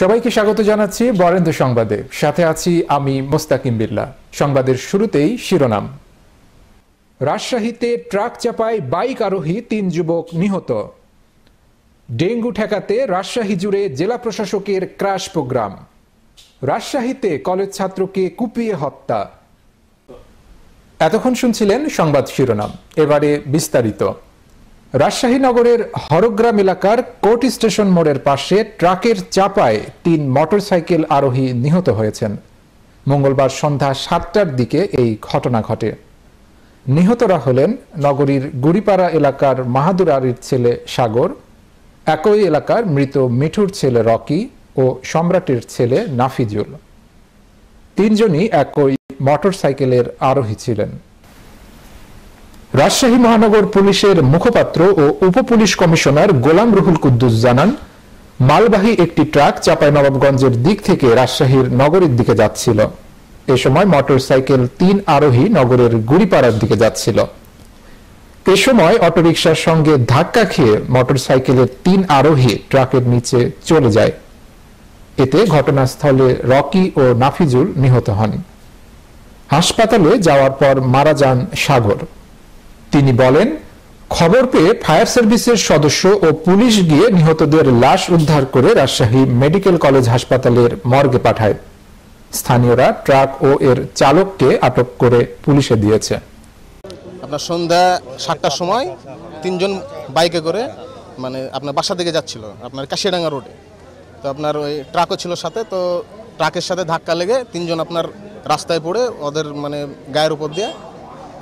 সবাইকে স্বাগত জানাচ্ছি বরেন্দ্র সংবাদে সাথে আছি আমি মোস্তাকিম বিল্লা সংবাদের শুরুতেই শিরোনাম রাজশাহীতে ট্রাক চাপায় বাইক আরোহী তিন যুবক নিহত ডেঙ্গু ঠেকাতে রাজশাহী জুড়ে জেলা প্রশাসকের ক্রাশ প্রোগ্রাম রাজশাহীতে কলেজ ছাত্রকে কুপিয়ে হত্যা এতক্ষণ শুনছিলেন সংবাদ শিরোনাম এবারে বিস্তারিত রাজশাহী নগরের হরগ্রাম এলাকার কোর্ট স্টেশন মোড়ের পাশে ট্রাকের চাপায় তিন মোটরসাইকেল আরোহী নিহত হয়েছেন মঙ্গলবার সন্ধ্যা সাতটার দিকে এই ঘটনা ঘটে নিহতরা হলেন নগরীর গুড়িপাড়া এলাকার মাহাদুর আলীর ছেলে সাগর একই এলাকার মৃত মিঠুর ছেলে রকি ও সম্রাটের ছেলে নাফিজুল তিনজনই একই মোটরসাইকেলের আরোহী ছিলেন রাজশাহী মহানগর পুলিশের মুখপাত্র ও উপপুলিশ কমিশনার গোলাম রুহুল কুদ্দুস জানান মালবাহী একটি ট্রাক নবাবগঞ্জের দিক থেকে রাজশাহীর নগরের দিকে যাচ্ছিল এ সময় মোটরসাইকেল তিন আরোহী নগরের গুড়িপাড়ার দিকে যাচ্ছিল এ সময় অটোরিকশার সঙ্গে ধাক্কা খেয়ে মোটরসাইকেলের তিন আরোহী ট্রাকের নিচে চলে যায় এতে ঘটনাস্থলে রকি ও নাফিজুল নিহত হন হাসপাতালে যাওয়ার পর মারা যান সাগর তিনি বলেন খবর পেয়ে ফায়ার সার্ভিসের সদস্য ও পুলিশ গিয়ে নিহতদের লাশ উদ্ধার করে রাজশাহী মেডিকেল কলেজ হাসপাতালের মর্গে পাঠায় স্থানীয়রা ট্রাক ও এর চালককে আটক করে পুলিশে দিয়েছে আপনার সন্ধ্যা সাতটার সময় তিনজন বাইকে করে মানে আপনার বাসা থেকে যাচ্ছিল আপনার কাশিডাঙ্গা রোডে তো আপনার ওই ট্রাকও ছিল সাথে তো ট্রাকের সাথে ধাক্কা লেগে তিনজন আপনার রাস্তায় পড়ে ওদের মানে গায়ের উপর দিয়ে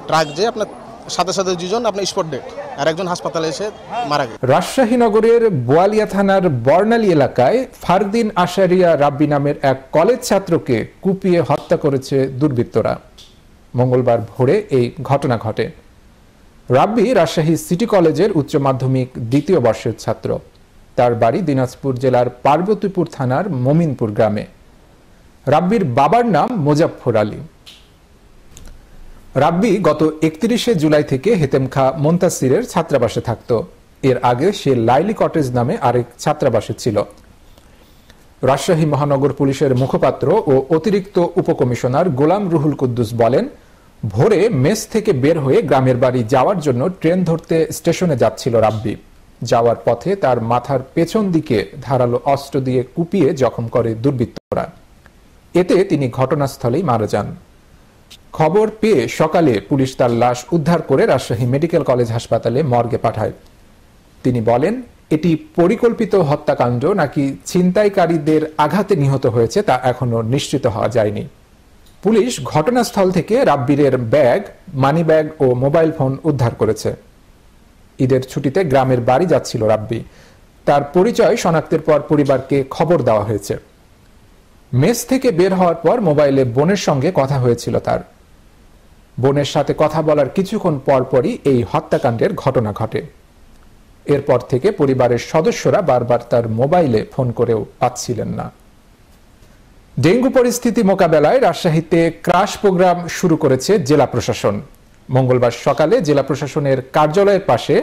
ট্রাক যে আপনার সাথে সাথে দুজন আপনার স্পট ডেট আর একজন হাসপাতালে এসে মারা গেল রাজশাহী নগরের বোয়ালিয়া থানার বর্ণালী এলাকায় ফারদিন আশারিয়া রাব্বি নামের এক কলেজ ছাত্রকে কুপিয়ে হত্যা করেছে দুর্বৃত্তরা মঙ্গলবার ভোরে এই ঘটনা ঘটে রাব্বি রাজশাহী সিটি কলেজের উচ্চ মাধ্যমিক দ্বিতীয় বর্ষের ছাত্র তার বাড়ি দিনাজপুর জেলার পার্বতীপুর থানার মমিনপুর গ্রামে রাব্বির বাবার নাম মোজাফর আলী রাব্বি গত একত্রিশে জুলাই থেকে হেতেমখা মোন্তাসিরের ছাত্রাবাসে থাকত এর আগে সে লাইলি কটেজ নামে আরেক ছাত্রাবাসে ছিল রাজশাহী মহানগর পুলিশের মুখপাত্র ও অতিরিক্ত উপকমিশনার গোলাম রুহুল কুদ্দুস বলেন ভোরে মেস থেকে বের হয়ে গ্রামের বাড়ি যাওয়ার জন্য ট্রেন ধরতে স্টেশনে যাচ্ছিল রাব্বি যাওয়ার পথে তার মাথার পেছন দিকে ধারালো অস্ত্র দিয়ে কুপিয়ে জখম করে দুর্বৃত্তরা এতে তিনি ঘটনাস্থলেই মারা যান খবর পেয়ে সকালে পুলিশ তার লাশ উদ্ধার করে রাজশাহী মেডিকেল কলেজ হাসপাতালে মর্গে পাঠায় তিনি বলেন এটি পরিকল্পিত হত্যাকাণ্ড নাকি ছিনতাইকারীদের আঘাতে নিহত হয়েছে তা এখনও নিশ্চিত হওয়া যায়নি পুলিশ ঘটনাস্থল থেকে রাব্বিরের ব্যাগ মানি ব্যাগ ও মোবাইল ফোন উদ্ধার করেছে ঈদের ছুটিতে গ্রামের বাড়ি যাচ্ছিল রাব্বি তার পরিচয় শনাক্তের পর পরিবারকে খবর দেওয়া হয়েছে মেস থেকে বের হওয়ার পর মোবাইলে বোনের সঙ্গে কথা হয়েছিল তার বোনের সাথে কথা বলার কিছুক্ষণ পরপরই এই হত্যাকাণ্ডের ঘটনা ঘটে এরপর থেকে পরিবারের সদস্যরা বারবার তার মোবাইলে ফোন করেও পাচ্ছিলেন না ডেঙ্গু পরিস্থিতি মোকাবেলায় রাজশাহীতে ক্রাশ প্রোগ্রাম শুরু করেছে জেলা প্রশাসন মঙ্গলবার সকালে জেলা প্রশাসনের কার্যালয়ের পাশে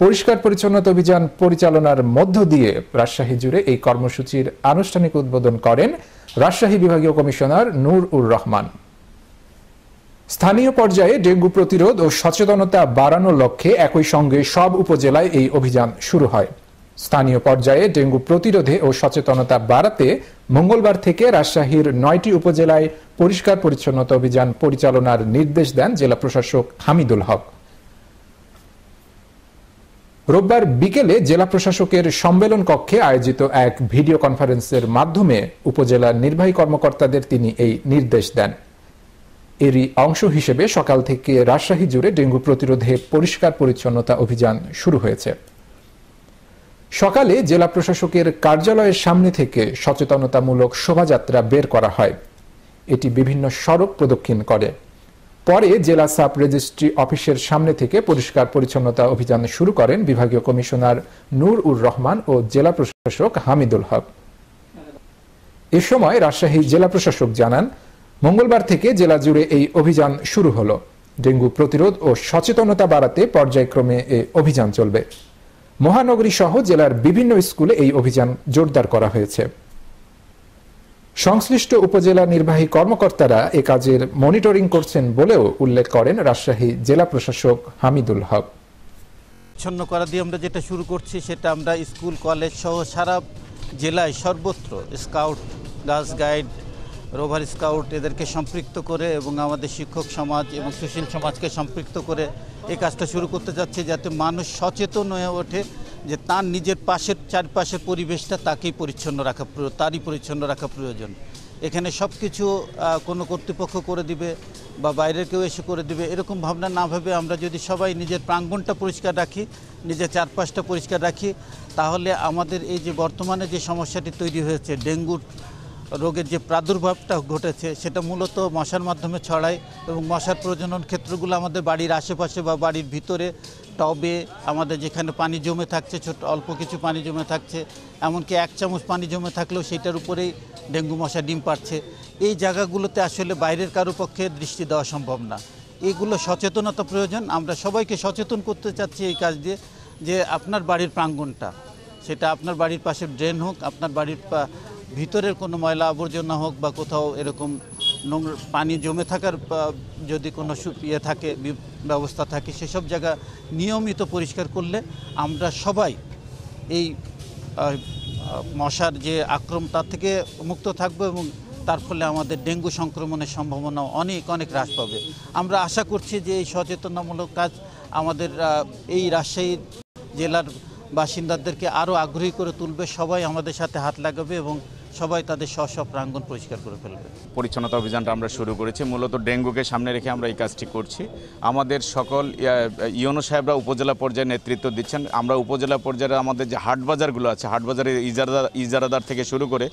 পরিষ্কার পরিচ্ছন্নতা অভিযান পরিচালনার মধ্য দিয়ে রাজশাহী জুড়ে এই কর্মসূচির আনুষ্ঠানিক উদ্বোধন করেন রাজশাহী বিভাগীয় কমিশনার নূর উর রহমান স্থানীয় পর্যায়ে ডেঙ্গু প্রতিরোধ ও সচেতনতা বাড়ানোর লক্ষ্যে একই সঙ্গে সব উপজেলায় এই অভিযান শুরু হয় স্থানীয় পর্যায়ে ডেঙ্গু প্রতিরোধে ও সচেতনতা বাড়াতে মঙ্গলবার থেকে রাজশাহীর নয়টি উপজেলায় পরিষ্কার পরিচ্ছন্নতা অভিযান পরিচালনার নির্দেশ দেন জেলা প্রশাসক হামিদুল হক রোববার বিকেলে জেলা প্রশাসকের সম্মেলন কক্ষে আয়োজিত এক ভিডিও কনফারেন্সের মাধ্যমে উপজেলার নির্বাহী কর্মকর্তাদের তিনি এই নির্দেশ দেন এরই অংশ হিসেবে সকাল থেকে রাজশাহী জুড়ে ডেঙ্গু প্রতিরোধে পরিষ্কার পরিচ্ছন্নতা অভিযান শুরু হয়েছে সকালে জেলা প্রশাসকের কার্যালয়ের সামনে থেকে সচেতনতামূলক শোভাযাত্রা বের করা হয় এটি বিভিন্ন সড়ক প্রদক্ষিণ করে পরে জেলা সাব রেজিস্ট্রি অফিসের সামনে থেকে পরিষ্কার পরিচ্ছন্নতা অভিযান শুরু করেন বিভাগীয় কমিশনার নূর উর রহমান ও জেলা প্রশাসক হামিদুল হক এ সময় রাজশাহী জেলা প্রশাসক জানান মঙ্গলবার থেকে জেলা জুড়ে এই অভিযান শুরু হলো ডেঙ্গু প্রতিরোধ ও সচেতনতা বাড়াতে পর্যায়ক্রমে এই অভিযান চলবে মহানগরী সহ জেলার বিভিন্ন স্কুলে এই অভিযান জোরদার করা হয়েছে সংশ্লিষ্ট উপজেলা নির্বাহী কর্মকর্তারা এ কাজের মনিটরিং করছেন বলেও উল্লেখ করেন রাজশাহী জেলা প্রশাসক হামিদুল হক ছন্ন করা দিয়ে আমরা যেটা শুরু করছি সেটা আমরা স্কুল কলেজ সহ সারা জেলায় সর্বত্র scout girls guide rover scout এদেরকে সম্পৃক্ত করে এবং আমাদের শিক্ষক সমাজ এবং সুশীল সমাজকে সম্পৃক্ত করে এই কাজটা শুরু করতে যাচ্ছে যাতে মানুষ সচেতন হয়ে ওঠে যে তার নিজের পাশের চারপাশের পরিবেশটা তাকেই পরিচ্ছন্ন রাখা তারই পরিচ্ছন্ন রাখা প্রয়োজন এখানে সব কিছু কোনো কর্তৃপক্ষ করে দিবে বা বাইরের কেউ এসে করে দিবে এরকম ভাবনা না ভেবে আমরা যদি সবাই নিজের প্রাঙ্গণটা পরিষ্কার রাখি নিজের চারপাশটা পরিষ্কার রাখি তাহলে আমাদের এই যে বর্তমানে যে সমস্যাটি তৈরি হয়েছে ডেঙ্গুর রোগের যে প্রাদুর্ভাবটা ঘটেছে সেটা মূলত মশার মাধ্যমে ছড়ায় এবং মশার প্রজনন ক্ষেত্রগুলো আমাদের বাড়ির আশেপাশে বা বাড়ির ভিতরে টবে আমাদের যেখানে পানি জমে থাকছে ছোট অল্প কিছু পানি জমে থাকছে এমনকি এক চামচ পানি জমে থাকলেও সেটার উপরেই ডেঙ্গু মশা ডিম পাড়ছে এই জায়গাগুলোতে আসলে বাইরের কারো পক্ষে দৃষ্টি দেওয়া সম্ভব না এগুলো সচেতনতা প্রয়োজন আমরা সবাইকে সচেতন করতে চাচ্ছি এই কাজ দিয়ে যে আপনার বাড়ির প্রাঙ্গণটা সেটা আপনার বাড়ির পাশে ড্রেন হোক আপনার বাড়ির ভিতরের কোনো ময়লা আবর্জনা হোক বা কোথাও এরকম নোংরা পানি জমে থাকার যদি কোনো ইয়ে থাকে ব্যবস্থা থাকে সেসব জায়গা নিয়মিত পরিষ্কার করলে আমরা সবাই এই মশার যে আক্রম তার থেকে মুক্ত থাকবো এবং তার ফলে আমাদের ডেঙ্গু সংক্রমণের সম্ভাবনা অনেক অনেক হ্রাস পাবে আমরা আশা করছি যে এই সচেতনামূলক কাজ আমাদের এই রাজশাহী জেলার বাসিন্দাদেরকে আরও আগ্রহী করে তুলবে সবাই আমাদের সাথে হাত লাগাবে এবং সবাই তাদের স্ব স্ব প্রাঙ্গণ পরিষ্কার করে ফেলবে পরিচ্ছন্নতা অভিযানটা আমরা শুরু করেছি মূলত ডেঙ্গুকে সামনে রেখে আমরা এই কাজটি করছি আমাদের সকল ইয়নো সাহেবরা উপজেলা পর্যায়ে নেতৃত্ব দিচ্ছেন আমরা উপজেলা পর্যায়ে আমাদের যে হাটবাজারগুলো আছে হাটবাজারের ইজারাদার থেকে শুরু করে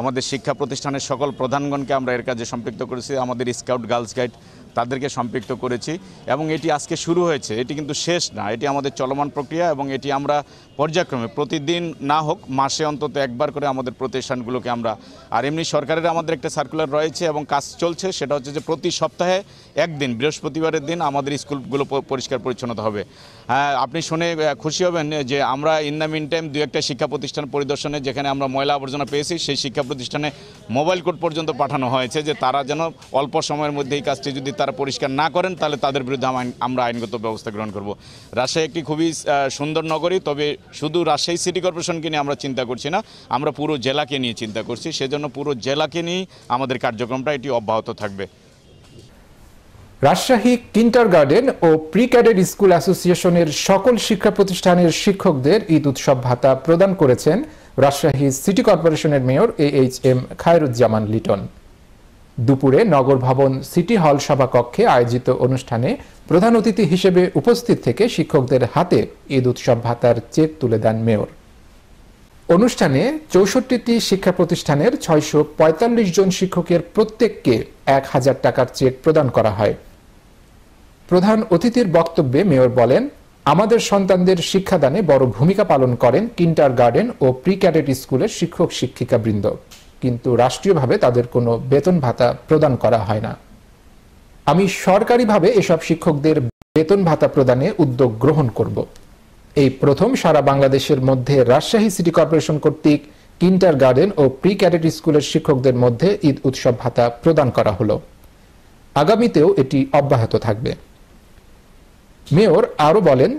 আমাদের শিক্ষা প্রতিষ্ঠানের সকল প্রধানগণকে আমরা এর কাজে সম্পৃক্ত করেছি আমাদের স্কাউট গার্লস গাইড তাদেরকে সম্পৃক্ত করেছি এবং এটি আজকে শুরু হয়েছে এটি কিন্তু শেষ না এটি আমাদের চলমান প্রক্রিয়া এবং এটি আমরা পর্যায়ক্রমে প্রতিদিন না হোক মাসে অন্তত একবার করে আমাদের প্রতিষ্ঠানগুলোকে আমরা আর এমনি সরকারের আমাদের একটা সার্কুলার রয়েছে এবং কাজ চলছে সেটা হচ্ছে যে প্রতি সপ্তাহে একদিন বৃহস্পতিবারের দিন আমাদের স্কুলগুলো পরিষ্কার পরিচ্ছন্নতা হবে হ্যাঁ, আপনি শুনে খুশি হবেন যে আমরা ইন দ্য মিন টাইম দু একটা শিক্ষা প্রতিষ্ঠান পরিদর্শনে যেখানে আমরা ময়লা আবর্জনা পেয়েছি সেই শিক্ষা শিক্ষা প্রতিষ্ঠানে মোবাইল কোড পর্যন্ত পাঠানো হয়েছে যে তারা যেন অল্প সময়ের মধ্যে এই কাজটি যদি তারা পরিষ্কার না করেন তাহলে তাদের বিরুদ্ধে আমরা আইনগত ব্যবস্থা গ্রহণ করব রাজশাহী একটি খুবই সুন্দর নগরী তবে শুধু রাজশাহী সিটি কর্পোরেশনকে নিয়ে আমরা চিন্তা করছি না আমরা পুরো জেলাকে নিয়ে চিন্তা করছি সেজন্য পুরো জেলাকে নিয়ে আমাদের কার্যক্রমটা এটি অব্যাহত থাকবে রাজশাহী কিন্টার গার্ডেন ও প্রি ক্যাডেট স্কুল অ্যাসোসিয়েশনের সকল শিক্ষা প্রতিষ্ঠানের শিক্ষকদের ঈদ উৎসব ভাতা প্রদান করেছেন রাজশাহী সিটি কর্পোরেশনের mayor A H M Khairuzzaman Liton দুপুরে নগর ভবন সিটি হল সভাকক্ষে আয়োজিত অনুষ্ঠানে প্রধান অতিথি হিসেবে উপস্থিত থেকে শিক্ষকদের হাতে ঈদ উৎসব ভাতার চেক তুলে দেন মেয়র অনুষ্ঠানে চৌষট্টিটি শিক্ষা প্রতিষ্ঠানের ছয়শো জন শিক্ষকের প্রত্যেককে এক হাজার টাকার চেক প্রদান করা হয় প্রধান অতিথির বক্তব্যে মেয়র বলেন আমাদের সন্তানদের শিক্ষাদানে বড় ভূমিকা পালন করেন কিন্টার গার্ডেন ও প্রি ক্যাডেট স্কুলের শিক্ষক শিক্ষিকাবৃন্দ কিন্তু রাষ্ট্রীয়ভাবে তাদের কোনো বেতন ভাতা প্রদান করা হয় না আমি সরকারিভাবে এসব শিক্ষকদের বেতন ভাতা প্রদানে উদ্যোগ গ্রহণ করব এই প্রথম সারা বাংলাদেশের মধ্যে রাজশাহী সিটি কর্পোরেশন কর্তৃক কিন্টার গার্ডেন ও প্রি ক্যাডেট স্কুলের শিক্ষকদের মধ্যে ঈদ উৎসব ভাতা প্রদান করা হলো আগামীতেও এটি অব্যাহত থাকবে মেয়র আরও বলেন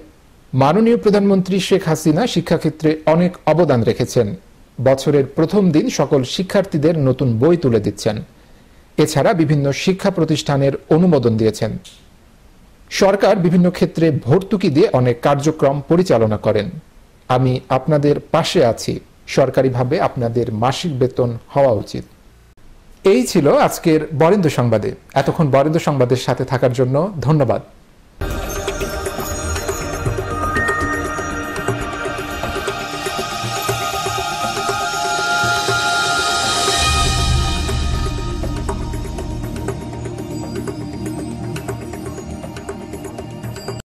মাননীয় প্রধানমন্ত্রী শেখ হাসিনা শিক্ষাক্ষেত্রে অনেক অবদান রেখেছেন বছরের প্রথম দিন সকল শিক্ষার্থীদের নতুন বই তুলে দিচ্ছেন এছাড়া বিভিন্ন শিক্ষা প্রতিষ্ঠানের অনুমোদন দিয়েছেন সরকার বিভিন্ন ক্ষেত্রে ভর্তুকি দিয়ে অনেক কার্যক্রম পরিচালনা করেন আমি আপনাদের পাশে আছি সরকারিভাবে আপনাদের মাসিক বেতন হওয়া উচিত এই ছিল আজকের বরেন্দ্র সংবাদে এতক্ষণ বরেন্দ্র সংবাদের সাথে থাকার জন্য ধন্যবাদ